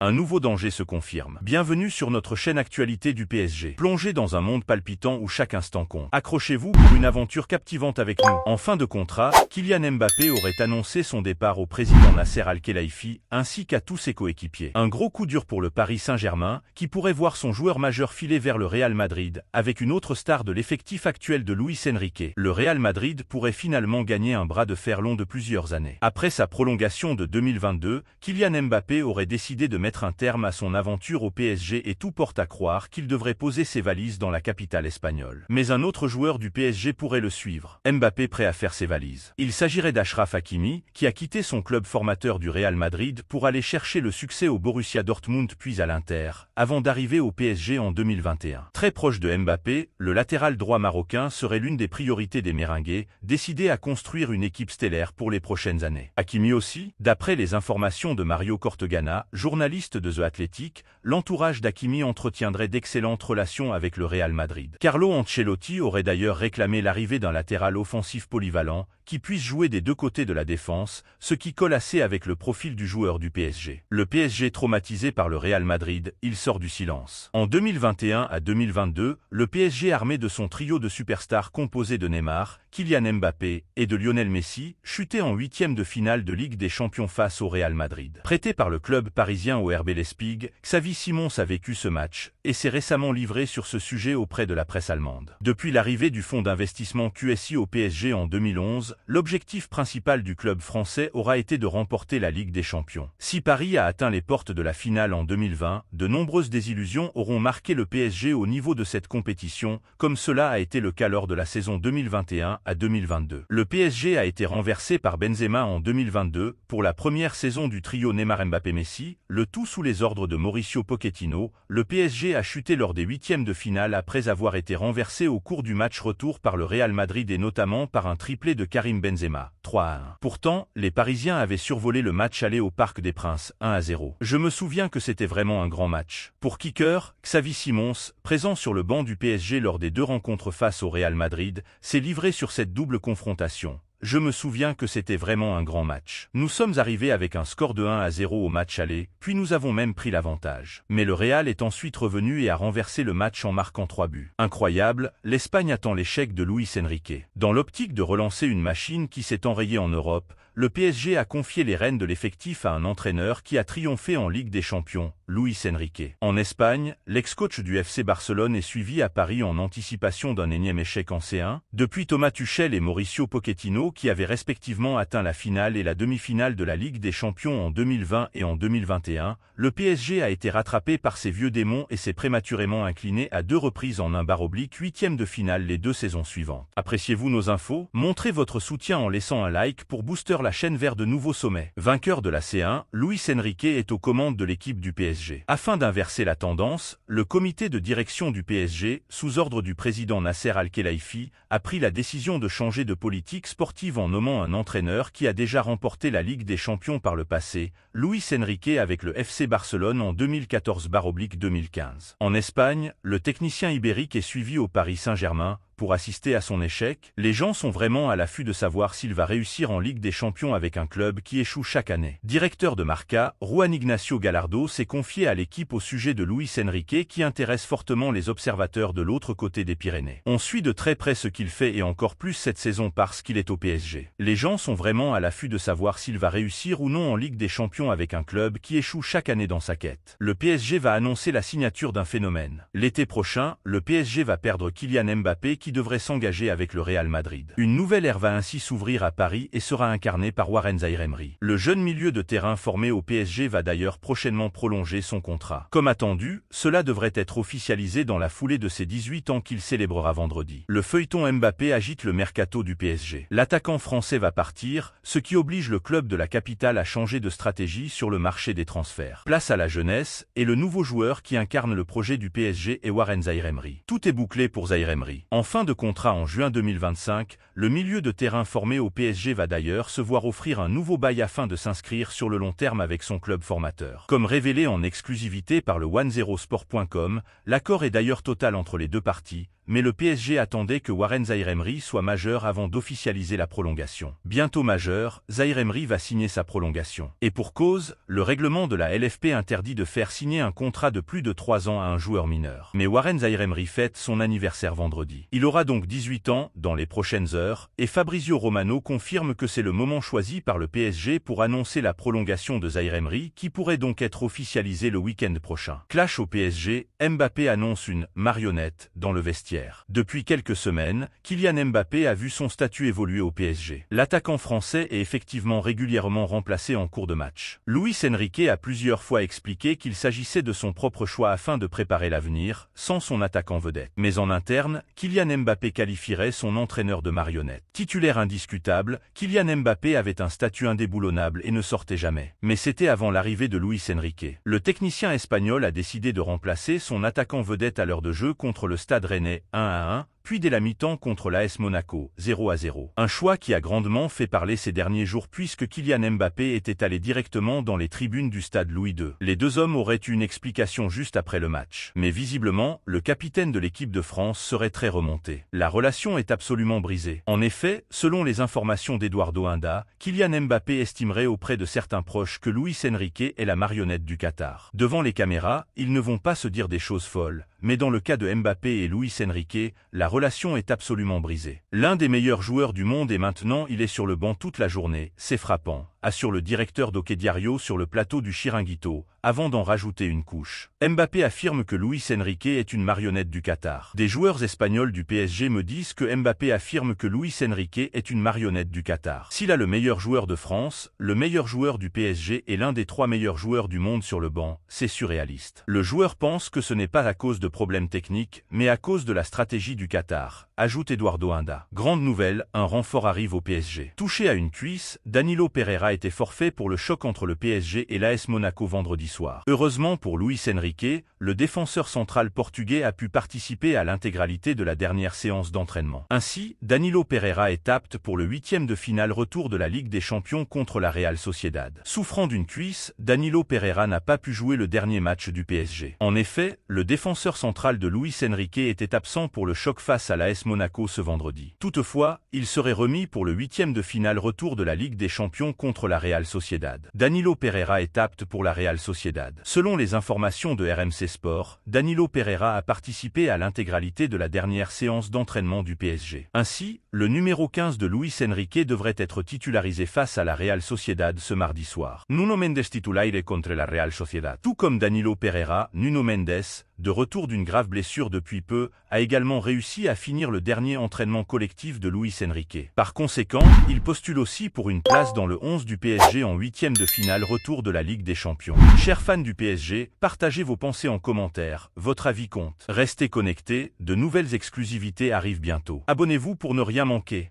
Un nouveau danger se confirme. Bienvenue sur notre chaîne Actualité du PSG. Plongez dans un monde palpitant où chaque instant compte. Accrochez-vous pour une aventure captivante avec nous. En fin de contrat, Kylian Mbappé aurait annoncé son départ au président Nasser al khelaïfi ainsi qu'à tous ses coéquipiers. Un gros coup dur pour le Paris Saint-Germain qui pourrait voir son joueur majeur filer vers le Real Madrid avec une autre star de l'effectif actuel de Luis Enrique. Le Real Madrid pourrait finalement gagner un bras de fer long de plusieurs années. Après sa prolongation de 2022, Kylian Mbappé aurait décidé de mettre un terme à son aventure au PSG et tout porte à croire qu'il devrait poser ses valises dans la capitale espagnole. Mais un autre joueur du PSG pourrait le suivre. Mbappé prêt à faire ses valises. Il s'agirait d'Ashraf Hakimi, qui a quitté son club formateur du Real Madrid pour aller chercher le succès au Borussia Dortmund puis à l'Inter, avant d'arriver au PSG en 2021. Très proche de Mbappé, le latéral droit marocain serait l'une des priorités des Meringues, décidé à construire une équipe stellaire pour les prochaines années. Hakimi aussi, d'après les informations de Mario Cortegana, journaliste de The Athletic, l'entourage d'Akimi entretiendrait d'excellentes relations avec le Real Madrid. Carlo Ancelotti aurait d'ailleurs réclamé l'arrivée d'un latéral offensif polyvalent, qui puisse jouer des deux côtés de la défense, ce qui colle assez avec le profil du joueur du PSG. Le PSG traumatisé par le Real Madrid, il sort du silence. En 2021 à 2022, le PSG armé de son trio de superstars composé de Neymar, Kylian Mbappé et de Lionel Messi, chuté en huitième de finale de Ligue des Champions face au Real Madrid. Prêté par le club parisien au RB Lespig, Xavi Simons a vécu ce match et s'est récemment livré sur ce sujet auprès de la presse allemande. Depuis l'arrivée du fonds d'investissement QSI au PSG en 2011, l'objectif principal du club français aura été de remporter la Ligue des Champions. Si Paris a atteint les portes de la finale en 2020, de nombreuses désillusions auront marqué le PSG au niveau de cette compétition, comme cela a été le cas lors de la saison 2021 à 2022. Le PSG a été renversé par Benzema en 2022 pour la première saison du trio Neymar-Mbappé-Messi, le tout sous les ordres de Mauricio Pochettino. Le PSG a chuté lors des huitièmes de finale après avoir été renversé au cours du match retour par le Real Madrid et notamment par un triplé de Karim Benzema, 3 à 1. Pourtant, les Parisiens avaient survolé le match aller au Parc des Princes, 1 à 0. Je me souviens que c'était vraiment un grand match. Pour kicker, Xavi Simons, présent sur le banc du PSG lors des deux rencontres face au Real Madrid, s'est livré sur cette double confrontation. Je me souviens que c'était vraiment un grand match. Nous sommes arrivés avec un score de 1 à 0 au match aller, puis nous avons même pris l'avantage. Mais le Real est ensuite revenu et a renversé le match en marquant trois buts. Incroyable, l'Espagne attend l'échec de Luis Enrique. Dans l'optique de relancer une machine qui s'est enrayée en Europe, le PSG a confié les rênes de l'effectif à un entraîneur qui a triomphé en Ligue des Champions, Luis Enrique. En Espagne, l'ex-coach du FC Barcelone est suivi à Paris en anticipation d'un énième échec en C1, depuis Thomas Tuchel et Mauricio Pochettino qui avaient respectivement atteint la finale et la demi-finale de la Ligue des Champions en 2020 et en 2021, le PSG a été rattrapé par ses vieux démons et s'est prématurément incliné à deux reprises en un bar oblique huitième de finale les deux saisons suivantes. Appréciez-vous nos infos Montrez votre soutien en laissant un like pour booster la la chaîne vers de nouveaux sommets. Vainqueur de la C1, Luis Enrique est aux commandes de l'équipe du PSG. Afin d'inverser la tendance, le comité de direction du PSG, sous ordre du président Nasser al khelaïfi a pris la décision de changer de politique sportive en nommant un entraîneur qui a déjà remporté la Ligue des Champions par le passé, Luis Enrique avec le FC Barcelone en 2014-2015. En Espagne, le technicien ibérique est suivi au Paris Saint-Germain, pour assister à son échec, les gens sont vraiment à l'affût de savoir s'il va réussir en Ligue des Champions avec un club qui échoue chaque année. Directeur de Marca, Juan Ignacio Gallardo s'est confié à l'équipe au sujet de Luis Enrique qui intéresse fortement les observateurs de l'autre côté des Pyrénées. On suit de très près ce qu'il fait et encore plus cette saison parce qu'il est au PSG. Les gens sont vraiment à l'affût de savoir s'il va réussir ou non en Ligue des Champions avec un club qui échoue chaque année dans sa quête. Le PSG va annoncer la signature d'un phénomène. L'été prochain, le PSG va perdre Kylian Mbappé qui devrait s'engager avec le Real Madrid. Une nouvelle ère va ainsi s'ouvrir à Paris et sera incarnée par Warren Zairemri. Le jeune milieu de terrain formé au PSG va d'ailleurs prochainement prolonger son contrat. Comme attendu, cela devrait être officialisé dans la foulée de ses 18 ans qu'il célébrera vendredi. Le feuilleton Mbappé agite le mercato du PSG. L'attaquant français va partir, ce qui oblige le club de la capitale à changer de stratégie sur le marché des transferts. Place à la jeunesse et le nouveau joueur qui incarne le projet du PSG est Warren Zairemri. Tout est bouclé pour Zairemri. Enfin, fin de contrat en juin 2025, le milieu de terrain formé au PSG va d'ailleurs se voir offrir un nouveau bail afin de s'inscrire sur le long terme avec son club formateur. Comme révélé en exclusivité par le OneZeroSport.com, l'accord est d'ailleurs total entre les deux parties, mais le PSG attendait que Warren Zairemri soit majeur avant d'officialiser la prolongation. Bientôt majeur, Zairemri va signer sa prolongation. Et pour cause, le règlement de la LFP interdit de faire signer un contrat de plus de 3 ans à un joueur mineur. Mais Warren Zairemri fête son anniversaire vendredi aura donc 18 ans dans les prochaines heures et Fabrizio Romano confirme que c'est le moment choisi par le PSG pour annoncer la prolongation de Zaire qui pourrait donc être officialisée le week-end prochain. Clash au PSG, Mbappé annonce une marionnette dans le vestiaire. Depuis quelques semaines, Kylian Mbappé a vu son statut évoluer au PSG. L'attaquant français est effectivement régulièrement remplacé en cours de match. Luis Enrique a plusieurs fois expliqué qu'il s'agissait de son propre choix afin de préparer l'avenir, sans son attaquant vedette. Mais en interne, Kylian Mbappé Mbappé qualifierait son entraîneur de marionnette. Titulaire indiscutable, Kylian Mbappé avait un statut indéboulonnable et ne sortait jamais. Mais c'était avant l'arrivée de Luis Enrique. Le technicien espagnol a décidé de remplacer son attaquant vedette à l'heure de jeu contre le Stade Rennais 1 à 1 puis dès la mi-temps contre l'AS Monaco, 0 à 0. Un choix qui a grandement fait parler ces derniers jours puisque Kylian Mbappé était allé directement dans les tribunes du stade Louis II. Les deux hommes auraient eu une explication juste après le match. Mais visiblement, le capitaine de l'équipe de France serait très remonté. La relation est absolument brisée. En effet, selon les informations d'Eduardo Inda, Kylian Mbappé estimerait auprès de certains proches que Luis Enrique est la marionnette du Qatar. Devant les caméras, ils ne vont pas se dire des choses folles, mais dans le cas de Mbappé et Luis Enrique, la relation est absolument brisée. L'un des meilleurs joueurs du monde et maintenant il est sur le banc toute la journée, c'est frappant sur le directeur Diario sur le plateau du Chiringuito, avant d'en rajouter une couche. Mbappé affirme que Luis Enrique est une marionnette du Qatar. Des joueurs espagnols du PSG me disent que Mbappé affirme que Luis Enrique est une marionnette du Qatar. S'il a le meilleur joueur de France, le meilleur joueur du PSG et l'un des trois meilleurs joueurs du monde sur le banc, c'est surréaliste. Le joueur pense que ce n'est pas à cause de problèmes techniques, mais à cause de la stratégie du Qatar ajoute Eduardo Inda. Grande nouvelle, un renfort arrive au PSG. Touché à une cuisse, Danilo Pereira était forfait pour le choc entre le PSG et l'AS Monaco vendredi soir. Heureusement pour Luis Enrique, le défenseur central portugais a pu participer à l'intégralité de la dernière séance d'entraînement. Ainsi, Danilo Pereira est apte pour le huitième de finale retour de la Ligue des Champions contre la Real Sociedad. Souffrant d'une cuisse, Danilo Pereira n'a pas pu jouer le dernier match du PSG. En effet, le défenseur central de Luis Enrique était absent pour le choc face à l'AS Monaco ce vendredi. Toutefois, il serait remis pour le huitième de finale retour de la Ligue des Champions contre la Real Sociedad. Danilo Pereira est apte pour la Real Sociedad. Selon les informations de RMC Sport, Danilo Pereira a participé à l'intégralité de la dernière séance d'entraînement du PSG. Ainsi, le numéro 15 de Luis Enrique devrait être titularisé face à la Real Sociedad ce mardi soir. Nuno Mendes titulaire contre la Real Sociedad. Tout comme Danilo Pereira, Nuno Mendes, de retour d'une grave blessure depuis peu, a également réussi à finir le dernier entraînement collectif de Luis Enrique. Par conséquent, il postule aussi pour une place dans le 11 du PSG en huitième de finale retour de la Ligue des Champions. Chers fans du PSG, partagez vos pensées en commentaire, votre avis compte. Restez connectés, de nouvelles exclusivités arrivent bientôt. Abonnez-vous pour ne rien manquer.